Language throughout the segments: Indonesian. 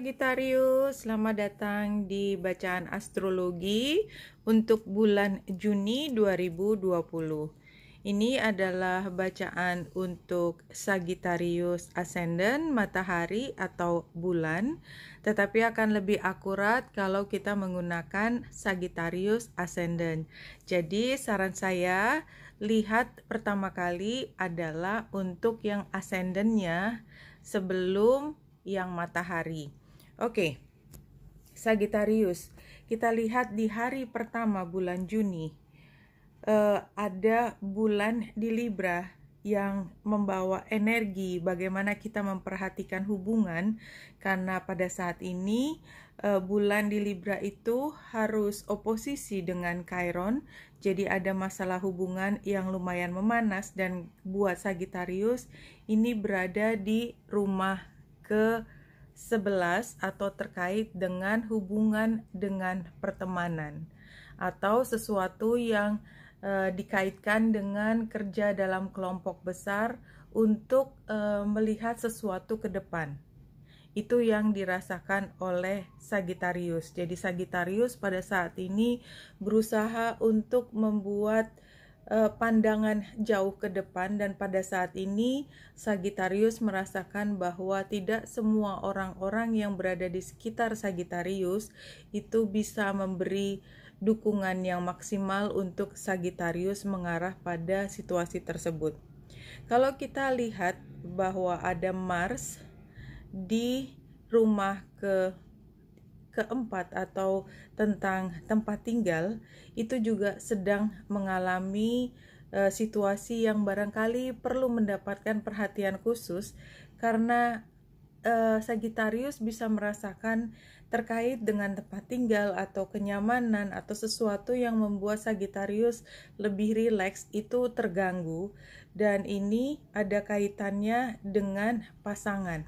Sagittarius, selamat datang di bacaan astrologi untuk bulan Juni 2020. Ini adalah bacaan untuk Sagittarius Ascendant, matahari atau bulan, tetapi akan lebih akurat kalau kita menggunakan Sagittarius Ascendant. Jadi saran saya, lihat pertama kali adalah untuk yang ascendantnya sebelum yang matahari. Oke, Sagittarius, kita lihat di hari pertama bulan Juni eh, ada bulan di Libra yang membawa energi bagaimana kita memperhatikan hubungan karena pada saat ini eh, bulan di Libra itu harus oposisi dengan Chiron jadi ada masalah hubungan yang lumayan memanas dan buat Sagittarius ini berada di rumah ke 11 atau terkait dengan hubungan dengan pertemanan atau sesuatu yang e, dikaitkan dengan kerja dalam kelompok besar untuk e, melihat sesuatu ke depan. Itu yang dirasakan oleh Sagittarius. Jadi Sagittarius pada saat ini berusaha untuk membuat Eh, pandangan jauh ke depan dan pada saat ini Sagittarius merasakan bahwa tidak semua orang-orang yang berada di sekitar Sagittarius itu bisa memberi dukungan yang maksimal untuk Sagittarius mengarah pada situasi tersebut. Kalau kita lihat bahwa ada Mars di rumah ke keempat atau tentang tempat tinggal itu juga sedang mengalami e, situasi yang barangkali perlu mendapatkan perhatian khusus karena e, Sagittarius bisa merasakan terkait dengan tempat tinggal atau kenyamanan atau sesuatu yang membuat Sagittarius lebih rileks itu terganggu dan ini ada kaitannya dengan pasangan.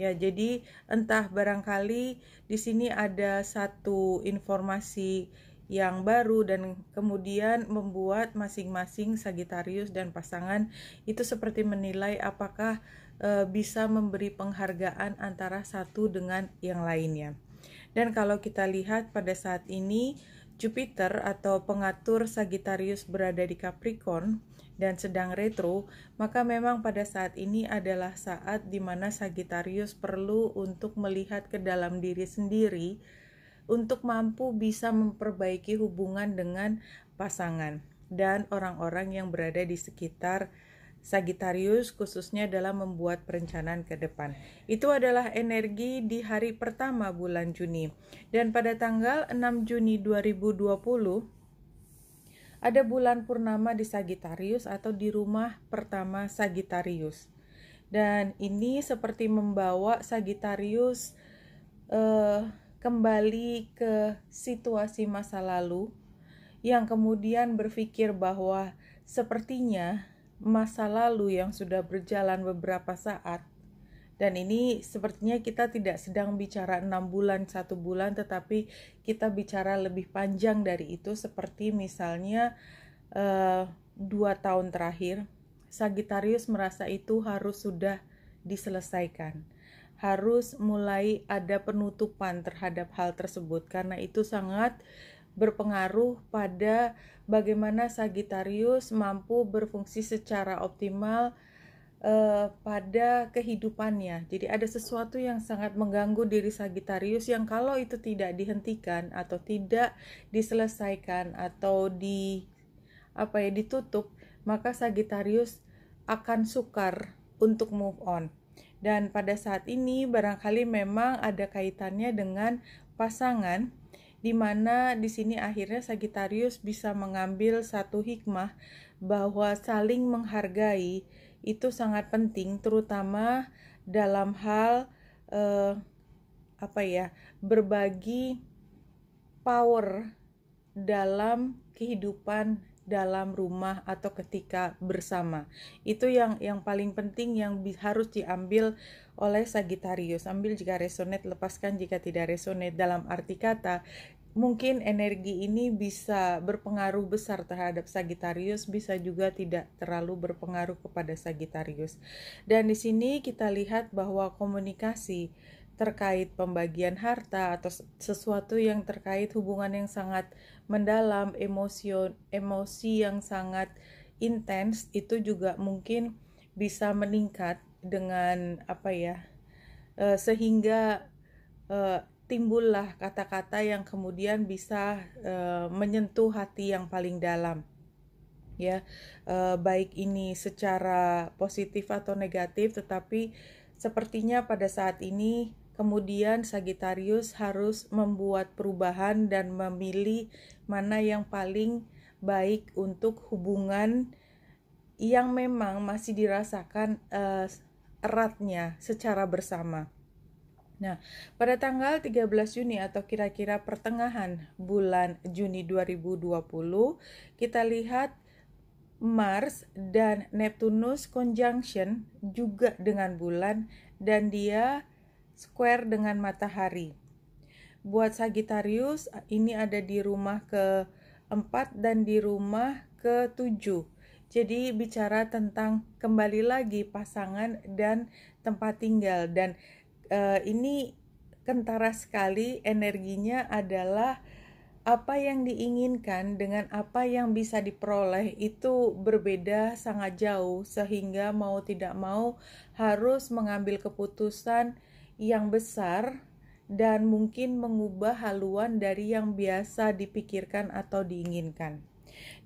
Ya, jadi entah barangkali di sini ada satu informasi yang baru dan kemudian membuat masing-masing Sagitarius dan pasangan itu seperti menilai apakah e, bisa memberi penghargaan antara satu dengan yang lainnya. Dan kalau kita lihat pada saat ini Jupiter atau pengatur Sagittarius berada di Capricorn dan sedang retro, maka memang pada saat ini adalah saat di mana Sagittarius perlu untuk melihat ke dalam diri sendiri untuk mampu bisa memperbaiki hubungan dengan pasangan dan orang-orang yang berada di sekitar Sagittarius khususnya dalam membuat perencanaan ke depan. Itu adalah energi di hari pertama bulan Juni. Dan pada tanggal 6 Juni 2020 ada bulan purnama di Sagittarius atau di rumah pertama Sagittarius. Dan ini seperti membawa Sagittarius eh, kembali ke situasi masa lalu yang kemudian berpikir bahwa sepertinya masa lalu yang sudah berjalan beberapa saat. Dan ini sepertinya kita tidak sedang bicara enam bulan, satu bulan, tetapi kita bicara lebih panjang dari itu, seperti misalnya eh, dua tahun terakhir. Sagitarius merasa itu harus sudah diselesaikan harus mulai ada penutupan terhadap hal tersebut karena itu sangat berpengaruh pada bagaimana Sagittarius mampu berfungsi secara optimal uh, pada kehidupannya. Jadi ada sesuatu yang sangat mengganggu diri Sagittarius yang kalau itu tidak dihentikan atau tidak diselesaikan atau di apa ya ditutup, maka Sagittarius akan sukar untuk move on. Dan pada saat ini barangkali memang ada kaitannya dengan pasangan di mana di sini akhirnya Sagittarius bisa mengambil satu hikmah bahwa saling menghargai itu sangat penting terutama dalam hal eh, apa ya berbagi power dalam kehidupan dalam rumah atau ketika bersama. Itu yang yang paling penting yang harus diambil oleh Sagitarius Ambil jika resonate, lepaskan jika tidak resonate. Dalam arti kata, mungkin energi ini bisa berpengaruh besar terhadap Sagitarius bisa juga tidak terlalu berpengaruh kepada Sagitarius Dan di sini kita lihat bahwa komunikasi terkait pembagian harta atau sesuatu yang terkait hubungan yang sangat mendalam, emosi emosi yang sangat intens itu juga mungkin bisa meningkat dengan apa ya? Eh, sehingga eh, timbullah kata-kata yang kemudian bisa eh, menyentuh hati yang paling dalam ya baik ini secara positif atau negatif tetapi sepertinya pada saat ini kemudian Sagittarius harus membuat perubahan dan memilih mana yang paling baik untuk hubungan yang memang masih dirasakan uh, eratnya secara bersama. Nah, pada tanggal 13 Juni atau kira-kira pertengahan bulan Juni 2020, kita lihat Mars dan Neptunus conjunction juga dengan bulan dan dia square dengan matahari. Buat Sagittarius, ini ada di rumah ke-4 dan di rumah ke-7. Jadi bicara tentang kembali lagi pasangan dan tempat tinggal dan e, ini kentara sekali energinya adalah apa yang diinginkan dengan apa yang bisa diperoleh itu berbeda sangat jauh sehingga mau tidak mau harus mengambil keputusan yang besar dan mungkin mengubah haluan dari yang biasa dipikirkan atau diinginkan.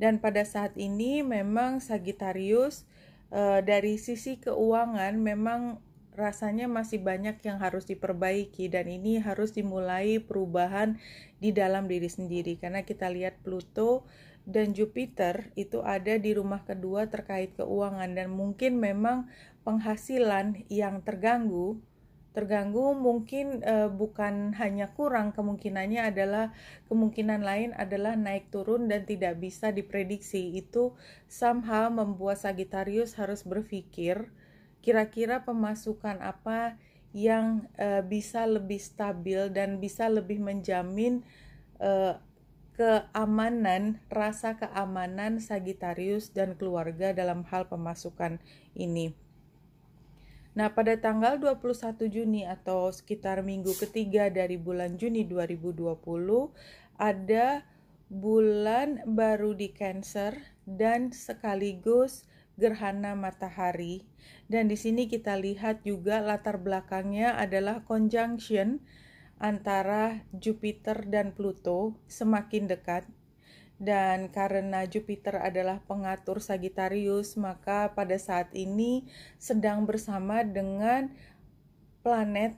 Dan pada saat ini memang Sagittarius e, dari sisi keuangan memang rasanya masih banyak yang harus diperbaiki dan ini harus dimulai perubahan di dalam diri sendiri karena kita lihat Pluto dan Jupiter itu ada di rumah kedua terkait keuangan dan mungkin memang penghasilan yang terganggu terganggu mungkin uh, bukan hanya kurang kemungkinannya adalah kemungkinan lain adalah naik turun dan tidak bisa diprediksi itu somehow membuat Sagittarius harus berpikir kira-kira pemasukan apa yang uh, bisa lebih stabil dan bisa lebih menjamin uh, keamanan rasa keamanan Sagittarius dan keluarga dalam hal pemasukan ini Nah, pada tanggal 21 Juni atau sekitar minggu ketiga dari bulan Juni 2020 ada bulan baru di Cancer dan sekaligus gerhana matahari. Dan di sini kita lihat juga latar belakangnya adalah conjunction antara Jupiter dan Pluto semakin dekat dan karena Jupiter adalah pengatur Sagittarius, maka pada saat ini sedang bersama dengan planet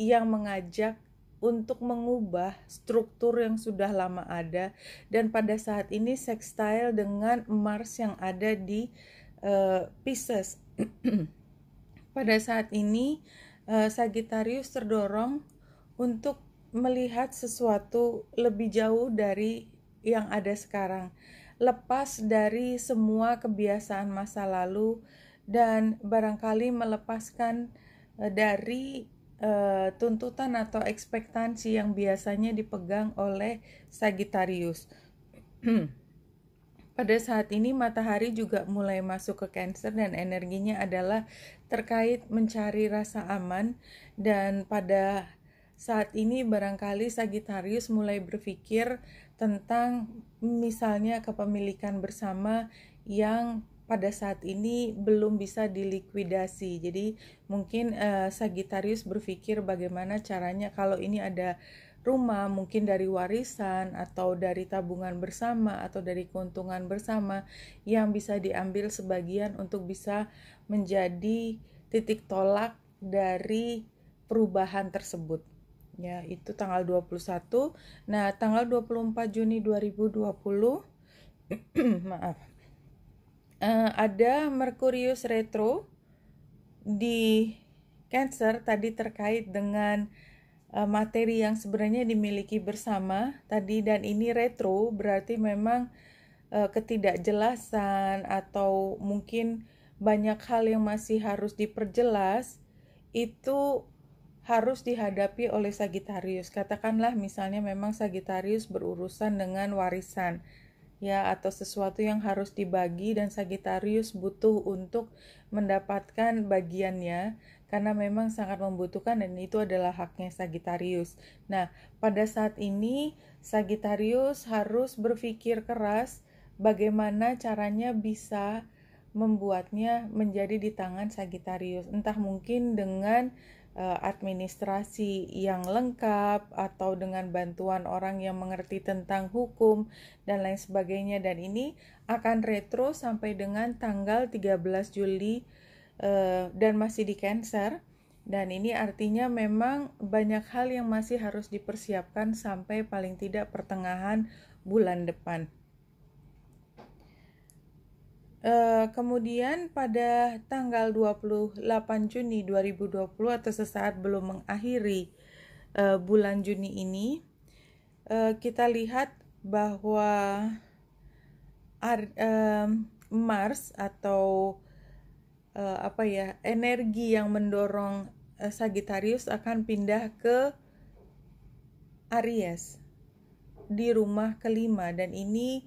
yang mengajak untuk mengubah struktur yang sudah lama ada dan pada saat ini sextile dengan Mars yang ada di uh, Pisces. pada saat ini uh, Sagittarius terdorong untuk melihat sesuatu lebih jauh dari yang ada sekarang, lepas dari semua kebiasaan masa lalu, dan barangkali melepaskan eh, dari uh, tuntutan atau ekspektansi yang biasanya dipegang oleh Sagittarius. Pada saat ini matahari juga mulai masuk ke Cancer dan energinya adalah terkait mencari rasa aman dan pada saat ini barangkali Sagittarius mulai berpikir tentang misalnya kepemilikan bersama yang pada saat ini belum bisa dilikuidasi. Jadi mungkin uh, Sagittarius berpikir bagaimana caranya kalau ini ada rumah mungkin dari warisan atau dari tabungan bersama atau dari keuntungan bersama yang bisa diambil sebagian untuk bisa menjadi titik tolak dari perubahan tersebut ya itu tanggal 21. Nah, tanggal 24 Juni 2020 maaf. Uh, ada Merkurius retro di Cancer tadi terkait dengan uh, materi yang sebenarnya dimiliki bersama tadi dan ini retro berarti memang uh, ketidakjelasan atau mungkin banyak hal yang masih harus diperjelas itu harus dihadapi oleh Sagittarius. Katakanlah misalnya memang Sagittarius berurusan dengan warisan ya atau sesuatu yang harus dibagi dan Sagittarius butuh untuk mendapatkan bagiannya karena memang sangat membutuhkan dan itu adalah haknya Sagittarius. Nah, pada saat ini Sagittarius harus berpikir keras bagaimana caranya bisa membuatnya menjadi di tangan Sagittarius. Entah mungkin dengan Eh, administrasi yang lengkap atau dengan bantuan orang yang mengerti tentang hukum dan lain sebagainya dan ini akan retro sampai dengan tanggal 13 Juli eh, dan masih di cancer dan ini artinya memang banyak hal yang masih harus dipersiapkan sampai paling tidak pertengahan bulan depan. Eh, kemudian pada tanggal 28 Juni 2020 atau sesaat belum mengakhiri uh, bulan Juni ini uh, kita lihat bahwa ar, Mars atau apa ya energi yang mendorong Sagittarius akan pindah ke Aries di rumah kelima dan ini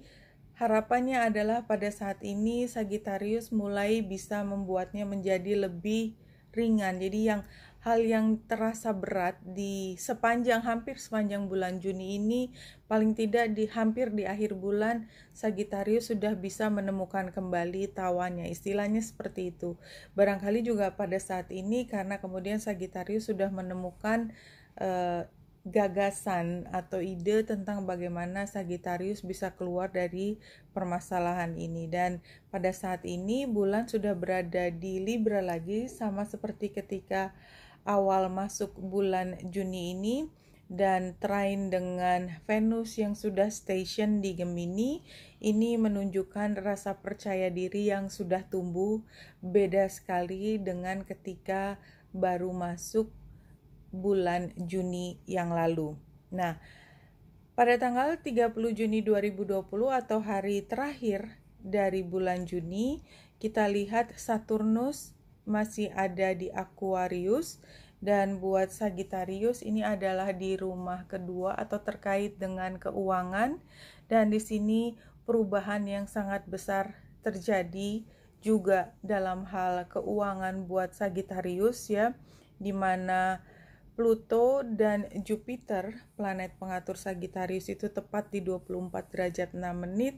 Harapannya adalah pada saat ini Sagittarius mulai bisa membuatnya menjadi lebih ringan. Jadi yang hal yang terasa berat di sepanjang hampir sepanjang bulan Juni ini paling tidak di hampir di akhir bulan Sagittarius sudah bisa menemukan kembali tawanya. istilahnya seperti itu barangkali juga pada saat ini karena kemudian Sagittarius sudah menemukan eh, gagasan atau ide tentang bagaimana Sagittarius bisa keluar dari permasalahan ini dan pada saat ini bulan sudah berada di Libra lagi sama seperti ketika awal masuk bulan Juni ini dan train dengan Venus yang sudah station di Gemini ini menunjukkan rasa percaya diri yang sudah tumbuh beda sekali dengan ketika baru masuk bulan Juni yang lalu. Nah, pada tanggal 30 Juni 2020 atau hari terakhir dari bulan Juni, kita lihat Saturnus masih ada di Aquarius dan buat Sagittarius ini adalah di rumah kedua atau terkait dengan keuangan dan di sini perubahan yang sangat besar terjadi juga dalam hal keuangan buat Sagittarius ya di mana Pluto dan Jupiter, planet pengatur Sagittarius itu tepat di 24 derajat 6 menit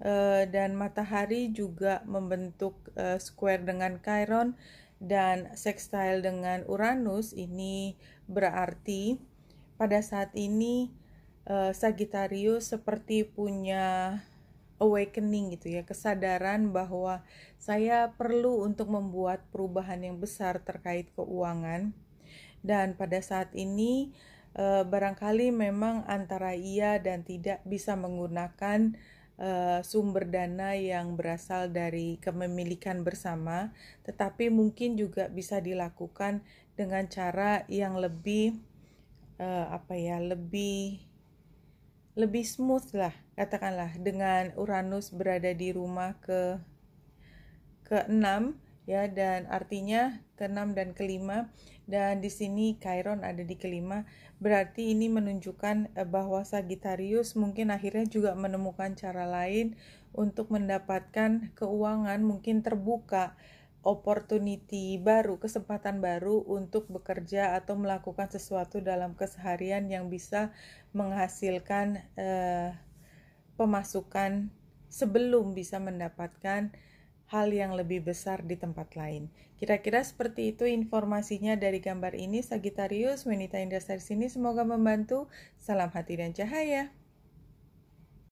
eh, dan matahari juga membentuk eh, square dengan Chiron dan sextile dengan Uranus. Ini berarti pada saat ini eh, Sagittarius seperti punya awakening gitu ya, kesadaran bahwa saya perlu untuk membuat perubahan yang besar terkait keuangan dan pada saat ini e, barangkali memang antara ia dan tidak bisa menggunakan e, sumber dana yang berasal dari kepemilikan bersama, tetapi mungkin juga bisa dilakukan dengan cara yang lebih e, apa ya, lebih lebih smooth lah katakanlah dengan Uranus berada di rumah ke ke-6 ya dan artinya ke-6 dan kelima dan di sini Chiron ada di kelima berarti ini menunjukkan eh, bahwa Sagittarius mungkin akhirnya juga menemukan cara lain untuk mendapatkan keuangan mungkin terbuka opportunity baru, kesempatan baru untuk bekerja atau melakukan sesuatu dalam keseharian yang bisa menghasilkan eh, pemasukan sebelum bisa mendapatkan hal yang lebih besar di tempat lain. Kira-kira seperti itu informasinya dari gambar ini. Sagitarius, wanita indah sini semoga membantu. Salam hati dan cahaya.